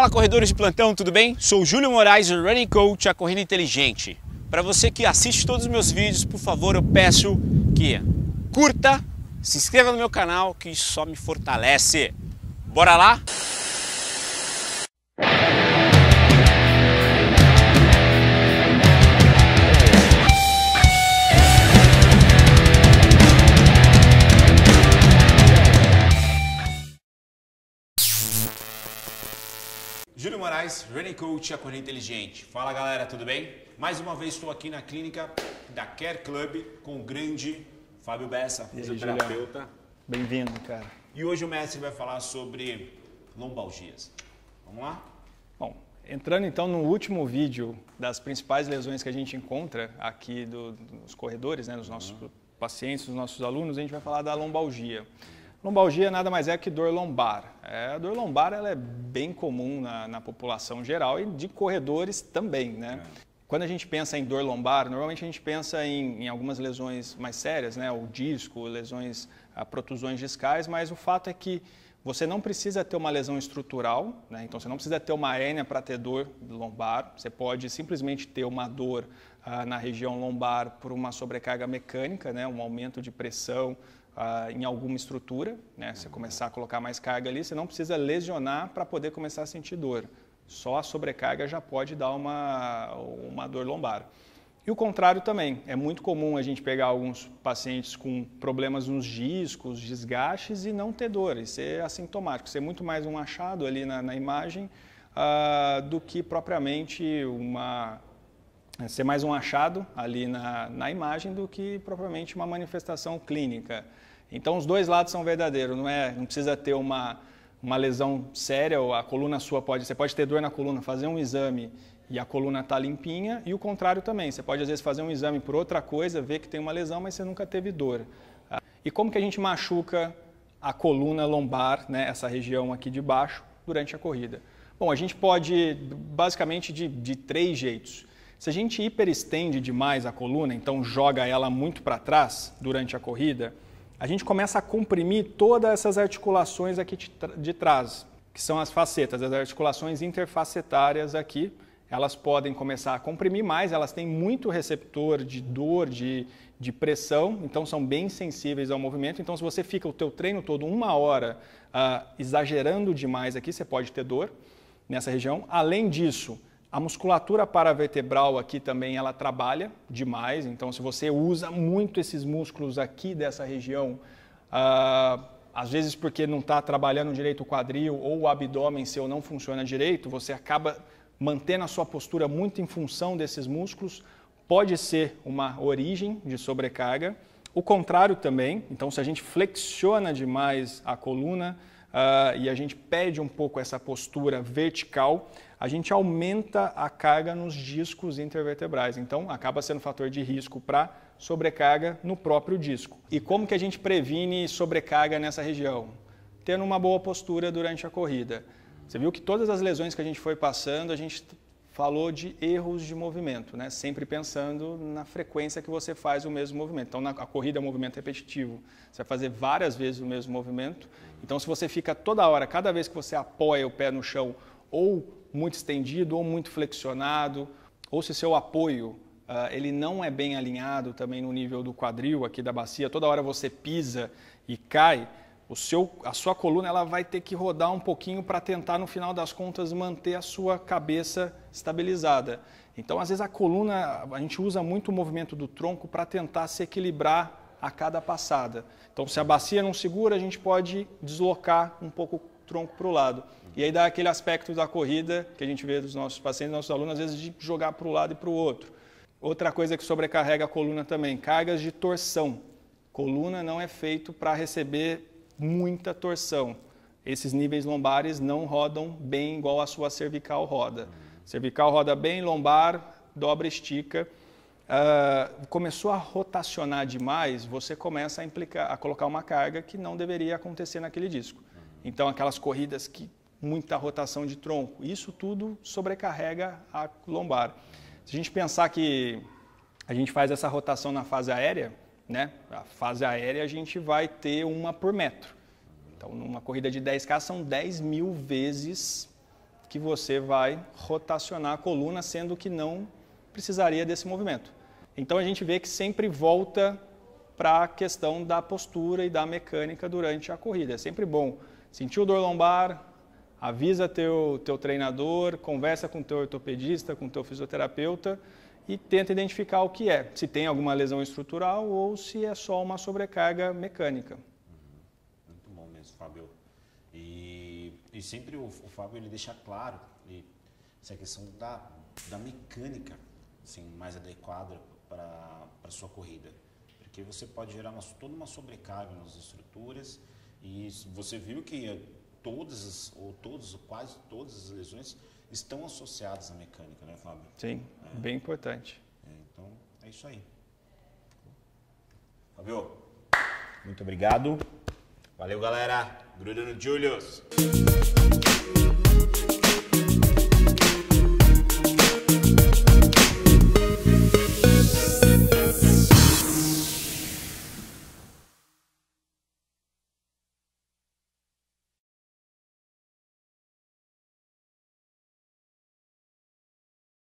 Fala corredores de plantão, tudo bem? Sou Júlio Moraes, o Running Coach, a Corrida Inteligente. Para você que assiste todos os meus vídeos, por favor, eu peço que curta, se inscreva no meu canal, que isso só me fortalece. Bora lá? Moraes, Running Coach, a é Corrida Inteligente. Fala galera, tudo bem? Mais uma vez estou aqui na clínica da Care Club com o grande Fábio Bessa, fisioterapeuta. Bem-vindo, cara. E hoje o mestre vai falar sobre lombalgias. Vamos lá? Bom, entrando então no último vídeo das principais lesões que a gente encontra aqui do, nos corredores, né, nos nossos uhum. pacientes, nos nossos alunos, a gente vai falar da lombalgia. Lombalgia nada mais é que dor lombar. É, a dor lombar ela é bem comum na, na, população geral e de corredores também, né? É. Quando a gente pensa em dor lombar, normalmente a gente pensa em, em algumas lesões mais sérias, né? O disco, lesões, ah, protusões discais, mas o fato é que você não precisa ter uma lesão estrutural, né? então você não precisa ter uma hérnia para ter dor lombar, você pode simplesmente ter uma dor ah, na região lombar por uma sobrecarga mecânica, né? um aumento de pressão ah, em alguma estrutura, né? Você uhum. começar a colocar mais carga ali, você não precisa lesionar para poder começar a sentir dor. Só a sobrecarga já pode dar uma, uma dor lombar. E o contrário também. É muito comum a gente pegar alguns pacientes com problemas nos discos, desgastes e não ter dor, e ser assintomático, ser muito mais um achado ali na, na imagem uh, do que propriamente uma. É, ser mais um achado ali na, na imagem do que propriamente uma manifestação clínica. Então os dois lados são verdadeiros, não é? Não precisa ter uma uma lesão séria ou a coluna sua pode, você pode ter dor na coluna, fazer um exame e a coluna está limpinha e o contrário também. Você pode às vezes fazer um exame por outra coisa, ver que tem uma lesão, mas você nunca teve dor. Ah, e como que a gente machuca a coluna lombar, né, essa região aqui de baixo, durante a corrida? Bom, a gente pode basicamente de, de três jeitos. Se a gente hiperestende demais a coluna, então joga ela muito para trás durante a corrida, a gente começa a comprimir todas essas articulações aqui de trás, que são as facetas, as articulações interfacetárias aqui. Elas podem começar a comprimir mais, elas têm muito receptor de dor, de, de pressão, então são bem sensíveis ao movimento. Então, se você fica o teu treino todo uma hora uh, exagerando demais aqui, você pode ter dor nessa região. Além disso, a musculatura paravertebral aqui também ela trabalha demais, então se você usa muito esses músculos aqui dessa região, uh, às vezes porque não está trabalhando direito o quadril ou o abdômen seu não funciona direito, você acaba mantendo a sua postura muito em função desses músculos, pode ser uma origem de sobrecarga. O contrário também, então se a gente flexiona demais a coluna, uh, e a gente perde um pouco essa postura vertical, a gente aumenta a carga nos discos intervertebrais. Então, acaba sendo um fator de risco para sobrecarga no próprio disco. E como que a gente previne sobrecarga nessa região? Tendo uma boa postura durante a corrida. Você viu que todas as lesões que a gente foi passando, a gente falou de erros de movimento, né? sempre pensando na frequência que você faz o mesmo movimento. Então, na corrida é um movimento repetitivo, você vai fazer várias vezes o mesmo movimento. Então, se você fica toda hora, cada vez que você apoia o pé no chão, ou muito estendido, ou muito flexionado, ou se seu apoio Uh, ele não é bem alinhado também no nível do quadril aqui da bacia, toda hora você pisa e cai, o seu, a sua coluna ela vai ter que rodar um pouquinho para tentar, no final das contas, manter a sua cabeça estabilizada. Então, às vezes, a coluna, a gente usa muito o movimento do tronco para tentar se equilibrar a cada passada. Então, se a bacia não segura, a gente pode deslocar um pouco o tronco para o lado. E aí dá aquele aspecto da corrida que a gente vê dos nossos pacientes, nossos alunos, às vezes, de jogar para o lado e para o outro. Outra coisa que sobrecarrega a coluna também, cargas de torção. Coluna não é feito para receber muita torção. Esses níveis lombares não rodam bem igual a sua cervical roda. Uhum. Cervical roda bem, lombar dobra, estica. Uh, começou a rotacionar demais, você começa a, implicar, a colocar uma carga que não deveria acontecer naquele disco. Uhum. Então, aquelas corridas que muita rotação de tronco, isso tudo sobrecarrega a lombar. Se a gente pensar que a gente faz essa rotação na fase aérea, né? A fase aérea a gente vai ter uma por metro. Então, numa corrida de 10K, são 10 mil vezes que você vai rotacionar a coluna, sendo que não precisaria desse movimento. Então, a gente vê que sempre volta para a questão da postura e da mecânica durante a corrida. É sempre bom. o dor lombar, avisa teu, teu treinador, conversa com teu ortopedista, com teu fisioterapeuta e tenta identificar o que é, se tem alguma lesão estrutural ou se é só uma sobrecarga mecânica. Uhum. Muito bom mesmo, Fábio. E, e sempre o, o, Fábio ele deixa claro ele, essa questão da, da mecânica assim, mais adequada para a sua corrida, porque você pode gerar uma, toda uma sobrecarga nas estruturas e você viu que todas, ou todos, quase todas as lesões estão associadas à mecânica, né, Fábio? Sim, é. bem importante. É, então, é isso aí. Fábio, muito obrigado. Valeu, galera. Grudando Julius.